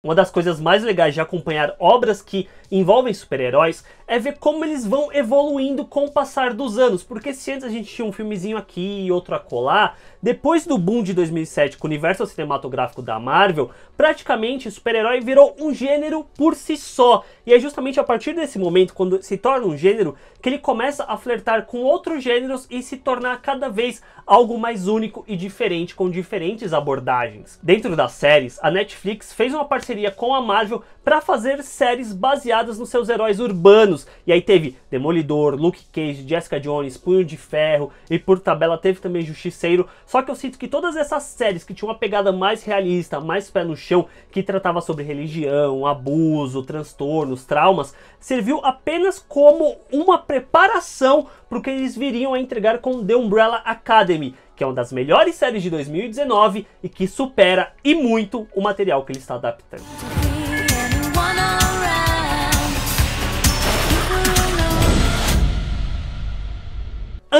Uma das coisas mais legais de acompanhar obras que envolvem super-heróis é ver como eles vão evoluindo com o passar dos anos, porque se antes a gente tinha um filmezinho aqui e outro acolá, depois do boom de 2007 com o universo cinematográfico da Marvel, praticamente o super-herói virou um gênero por si só. E é justamente a partir desse momento, quando se torna um gênero, que ele começa a flertar com outros gêneros e se tornar cada vez algo mais único e diferente, com diferentes abordagens. Dentro das séries, a Netflix fez uma parceria com a Marvel para fazer séries baseadas nos seus heróis urbanos. E aí teve Demolidor, Luke Cage, Jessica Jones, Punho de Ferro e por tabela teve também Justiceiro. Só que eu sinto que todas essas séries que tinham uma pegada mais realista, mais pé no chão, que tratava sobre religião, abuso, transtornos, traumas, serviu apenas como uma preparação para o que eles viriam a entregar com The Umbrella Academy, que é uma das melhores séries de 2019 e que supera e muito o material que ele está adaptando.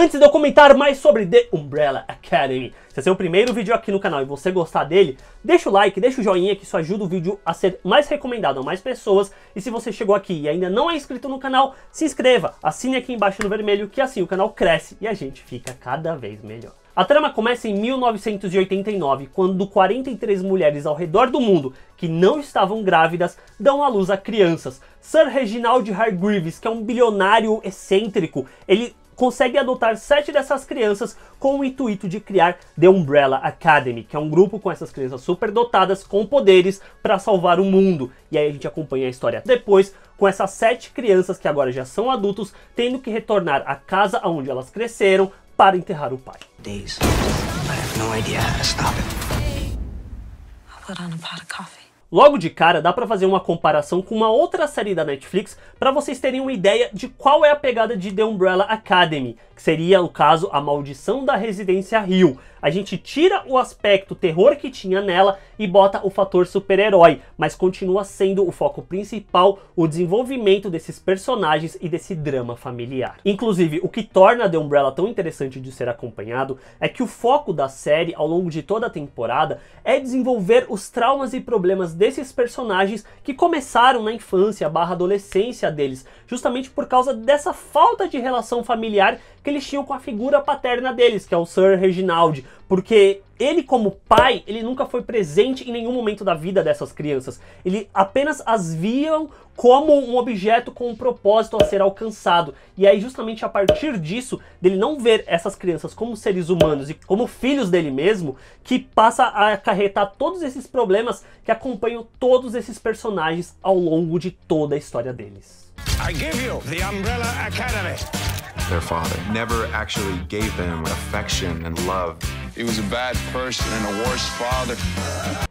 Antes de eu comentar mais sobre The Umbrella Academy, se esse é o primeiro vídeo aqui no canal e você gostar dele, deixa o like, deixa o joinha que isso ajuda o vídeo a ser mais recomendado a mais pessoas. E se você chegou aqui e ainda não é inscrito no canal, se inscreva, assine aqui embaixo no vermelho que assim o canal cresce e a gente fica cada vez melhor. A trama começa em 1989, quando 43 mulheres ao redor do mundo que não estavam grávidas dão à luz a crianças. Sir Reginald Hargreaves, que é um bilionário excêntrico, ele consegue adotar sete dessas crianças com o intuito de criar The Umbrella Academy, que é um grupo com essas crianças superdotadas com poderes para salvar o mundo. E aí a gente acompanha a história depois com essas sete crianças que agora já são adultos tendo que retornar à casa onde elas cresceram para enterrar o pai. Days. I have no idea how to stop it. I put on a pot of coffee. Logo de cara, dá para fazer uma comparação com uma outra série da Netflix para vocês terem uma ideia de qual é a pegada de The Umbrella Academy, que seria, o caso, a maldição da residência Hill. A gente tira o aspecto terror que tinha nela e bota o fator super-herói, mas continua sendo o foco principal o desenvolvimento desses personagens e desse drama familiar. Inclusive, o que torna The Umbrella tão interessante de ser acompanhado é que o foco da série ao longo de toda a temporada é desenvolver os traumas e problemas desses personagens que começaram na infância barra adolescência deles, justamente por causa dessa falta de relação familiar que eles tinham com a figura paterna deles, que é o Sir Reginald, porque ele como pai, ele nunca foi presente em nenhum momento da vida dessas crianças. Ele apenas as viam como um objeto com um propósito a ser alcançado. E aí justamente a partir disso, dele não ver essas crianças como seres humanos e como filhos dele mesmo, que passa a acarretar todos esses problemas que acompanham todos esses personagens ao longo de toda a história deles. I give you the Umbrella Academy. Their father never actually gave them affection and love. He was a bad person and a worse father.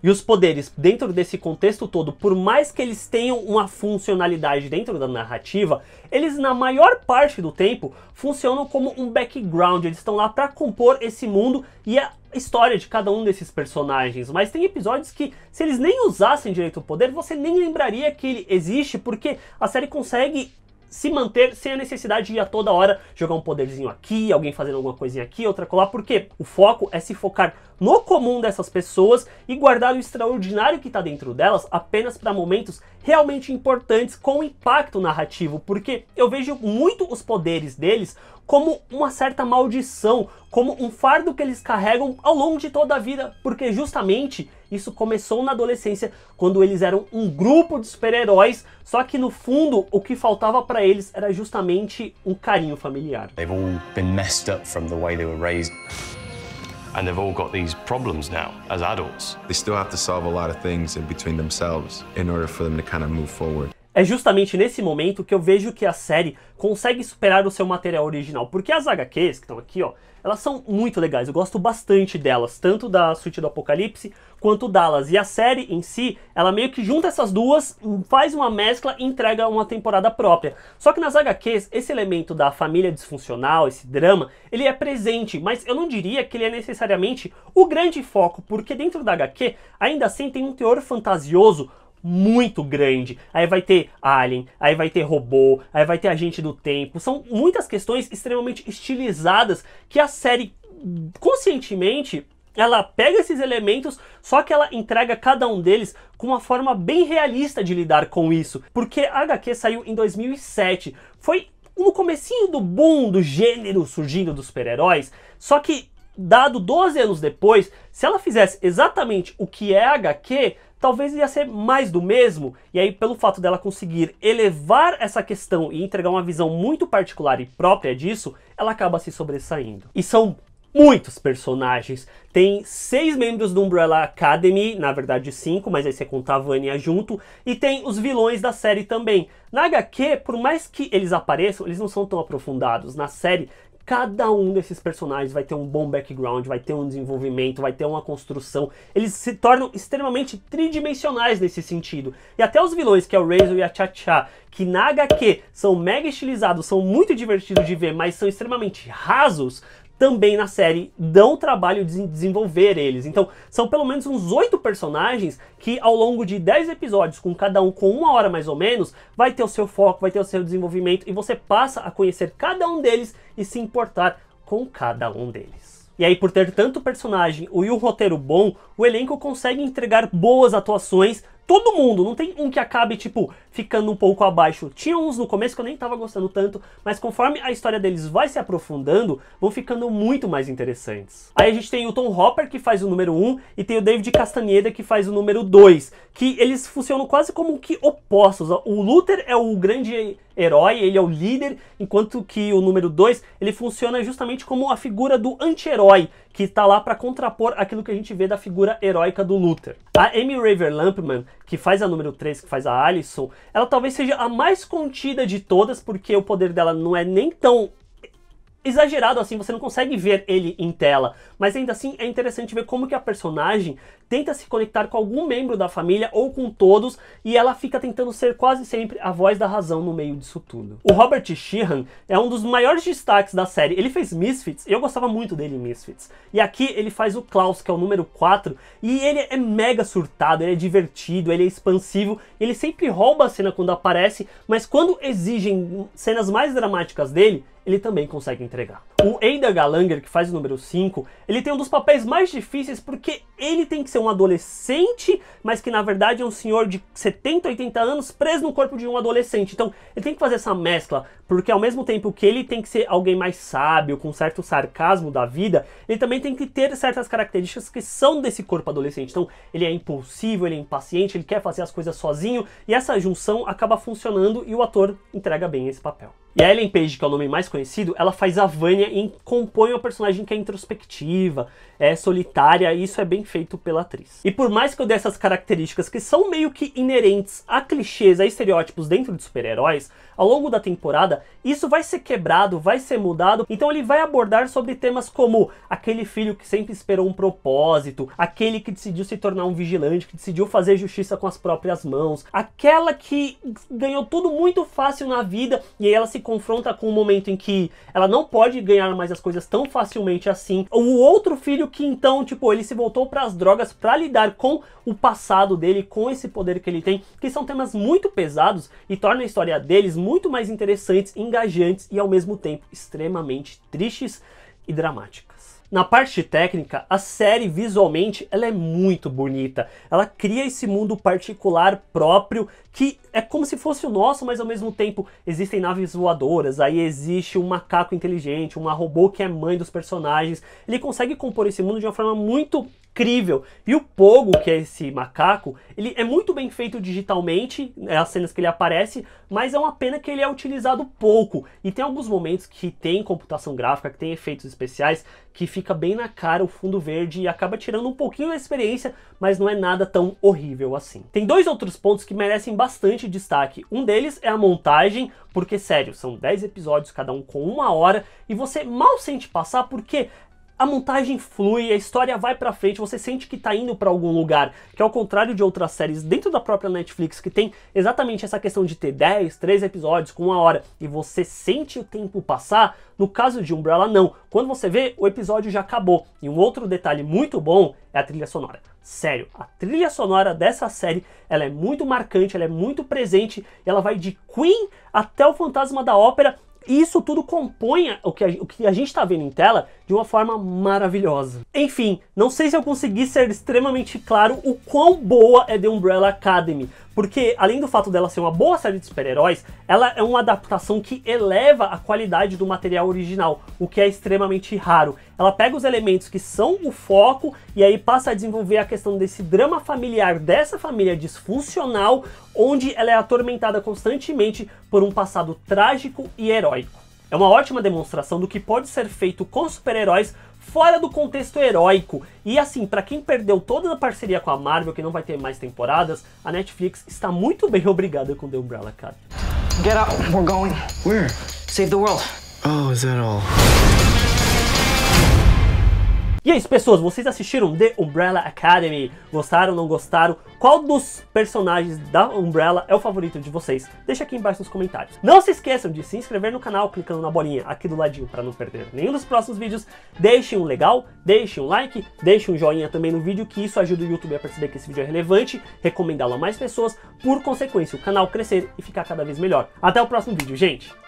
E os poderes, dentro desse contexto todo, por mais que eles tenham uma funcionalidade dentro da narrativa, eles na maior parte do tempo funcionam como um background, eles estão lá para compor esse mundo e a é história de cada um desses personagens, mas tem episódios que, se eles nem usassem direito o poder, você nem lembraria que ele existe, porque a série consegue se manter sem a necessidade de ir a toda hora jogar um poderzinho aqui, alguém fazendo alguma coisinha aqui, outra colar, porque o foco é se focar no comum dessas pessoas e guardar o extraordinário que está dentro delas apenas para momentos realmente importantes com impacto narrativo, porque eu vejo muito os poderes deles como uma certa maldição, como um fardo que eles carregam ao longo de toda a vida, porque justamente isso começou na adolescência, quando eles eram um grupo de super-heróis, só que no fundo o que faltava para eles era justamente um carinho familiar. They've all been messed up from the way they were raised. And they've all got these problems now as adults. They still have to solve a lot of things in between themselves in order for them to kind of move forward. É justamente nesse momento que eu vejo que a série consegue superar o seu material original, porque as HQs que estão aqui, ó, elas são muito legais, eu gosto bastante delas, tanto da Suite do Apocalipse quanto Dallas. E a série em si, ela meio que junta essas duas, faz uma mescla e entrega uma temporada própria. Só que nas HQs, esse elemento da família disfuncional, esse drama, ele é presente, mas eu não diria que ele é necessariamente o grande foco, porque dentro da HQ, ainda assim tem um teor fantasioso muito grande. Aí vai ter alien, aí vai ter robô, aí vai ter agente do tempo. São muitas questões extremamente estilizadas que a série conscientemente ela pega esses elementos, só que ela entrega cada um deles com uma forma bem realista de lidar com isso, porque a HQ saiu em 2007. Foi no comecinho do boom do gênero surgindo dos super-heróis, só que dado 12 anos depois, se ela fizesse exatamente o que é HQ, talvez ia ser mais do mesmo. E aí, pelo fato dela conseguir elevar essa questão e entregar uma visão muito particular e própria disso, ela acaba se sobressaindo. E são muitos personagens. Tem seis membros do Umbrella Academy, na verdade cinco, mas aí você contava a Vânia junto. E tem os vilões da série também. Na HQ, por mais que eles apareçam, eles não são tão aprofundados. Na série, Cada um desses personagens vai ter um bom background, vai ter um desenvolvimento, vai ter uma construção. Eles se tornam extremamente tridimensionais nesse sentido. E até os vilões, que é o Razor e a Cha-Cha, que na HQ são mega estilizados, são muito divertidos de ver, mas são extremamente rasos, também na série dão trabalho de desenvolver eles. Então, são pelo menos uns oito personagens que, ao longo de dez episódios, com cada um com uma hora mais ou menos, vai ter o seu foco, vai ter o seu desenvolvimento e você passa a conhecer cada um deles e se importar com cada um deles. E aí, por ter tanto personagem e um roteiro bom, o elenco consegue entregar boas atuações todo mundo, não tem um que acabe, tipo, ficando um pouco abaixo. Tinha uns no começo que eu nem tava gostando tanto, mas conforme a história deles vai se aprofundando, vão ficando muito mais interessantes. Aí a gente tem o Tom Hopper, que faz o número 1, e tem o David Castaneda, que faz o número 2, que eles funcionam quase como que opostos. O Luther é o grande herói, ele é o líder, enquanto que o número 2, ele funciona justamente como a figura do anti-herói, que está lá para contrapor aquilo que a gente vê da figura heróica do Luther. A Amy Raver Lampman, que faz a número 3, que faz a Alison, ela talvez seja a mais contida de todas, porque o poder dela não é nem tão exagerado assim, você não consegue ver ele em tela, mas ainda assim é interessante ver como que a personagem tenta se conectar com algum membro da família ou com todos e ela fica tentando ser quase sempre a voz da razão no meio disso tudo. O Robert Sheehan é um dos maiores destaques da série. Ele fez Misfits e eu gostava muito dele em Misfits. E aqui ele faz o Klaus, que é o número 4, e ele é mega surtado, ele é divertido, ele é expansivo, ele sempre rouba a cena quando aparece, mas quando exigem cenas mais dramáticas dele, ele também consegue entregar. O Eider Galanger, que faz o número 5, ele tem um dos papéis mais difíceis porque ele tem que ser um adolescente, mas que na verdade é um senhor de 70, 80 anos preso no corpo de um adolescente. Então ele tem que fazer essa mescla, porque ao mesmo tempo que ele tem que ser alguém mais sábio, com certo sarcasmo da vida, ele também tem que ter certas características que são desse corpo adolescente. Então ele é impulsivo, ele é impaciente, ele quer fazer as coisas sozinho, e essa junção acaba funcionando e o ator entrega bem esse papel. E a Ellen Page, que é o nome mais conhecido, ela faz a Vânia e compõe uma personagem que é introspectiva, é solitária, e isso é bem feito pela atriz. E por mais que eu dê essas características que são meio que inerentes a clichês, a estereótipos dentro de super-heróis, ao longo da temporada, isso vai ser quebrado, vai ser mudado, então ele vai abordar sobre temas como aquele filho que sempre esperou um propósito, aquele que decidiu se tornar um vigilante, que decidiu fazer justiça com as próprias mãos, aquela que ganhou tudo muito fácil na vida e aí ela se confronta com um momento em que ela não pode ganhar mais as coisas tão facilmente assim. O outro filho que então, tipo, ele se voltou para as drogas para lidar com o passado dele, com esse poder que ele tem, que são temas muito pesados e torna a história deles muito mais interessantes, engajantes e ao mesmo tempo extremamente tristes e dramáticas. Na parte técnica, a série visualmente ela é muito bonita. Ela cria esse mundo particular próprio que é como se fosse o nosso, mas ao mesmo tempo existem naves voadoras, aí existe um macaco inteligente, uma robô que é mãe dos personagens. Ele consegue compor esse mundo de uma forma muito incrível. E o Pogo, que é esse macaco, ele é muito bem feito digitalmente, é as cenas que ele aparece, mas é uma pena que ele é utilizado pouco. E tem alguns momentos que tem computação gráfica, que tem efeitos especiais, que fica bem na cara o fundo verde e acaba tirando um pouquinho da experiência, mas não é nada tão horrível assim. Tem dois outros pontos que merecem bastante destaque. Um deles é a montagem, porque sério, são 10 episódios, cada um com uma hora, e você mal sente passar porque a montagem flui, a história vai para frente, você sente que tá indo para algum lugar, que ao contrário de outras séries dentro da própria Netflix que tem exatamente essa questão de ter 10, 3 episódios com uma hora e você sente o tempo passar, no caso de Umbrella não. Quando você vê, o episódio já acabou. E um outro detalhe muito bom é a trilha sonora. Sério, a trilha sonora dessa série, ela é muito marcante, ela é muito presente, ela vai de Queen até o Fantasma da Ópera e isso tudo compõe o que a, o que a gente está vendo em tela de uma forma maravilhosa. Enfim, não sei se eu consegui ser extremamente claro o quão boa é The Umbrella Academy, porque além do fato dela ser uma boa série de super-heróis, ela é uma adaptação que eleva a qualidade do material original, o que é extremamente raro. Ela pega os elementos que são o foco e aí passa a desenvolver a questão desse drama familiar dessa família disfuncional, onde ela é atormentada constantemente por um passado trágico e heróico. É uma ótima demonstração do que pode ser feito com super-heróis fora do contexto heróico. E assim, para quem perdeu toda a parceria com a Marvel, que não vai ter mais temporadas, a Netflix está muito bem obrigada com The Umbrella Academy. Get up, we're going. Where? Save the world. Oh, is that all? E é isso, pessoas. Vocês assistiram The Umbrella Academy? Gostaram, não gostaram? Qual dos personagens da Umbrella é o favorito de vocês? Deixa aqui embaixo nos comentários. Não se esqueçam de se inscrever no canal clicando na bolinha aqui do ladinho para não perder nenhum dos próximos vídeos. Deixem um legal, deixem um like, deixem um joinha também no vídeo, que isso ajuda o YouTube a perceber que esse vídeo é relevante, recomendá-lo a mais pessoas, por consequência o canal crescer e ficar cada vez melhor. Até o próximo vídeo, gente!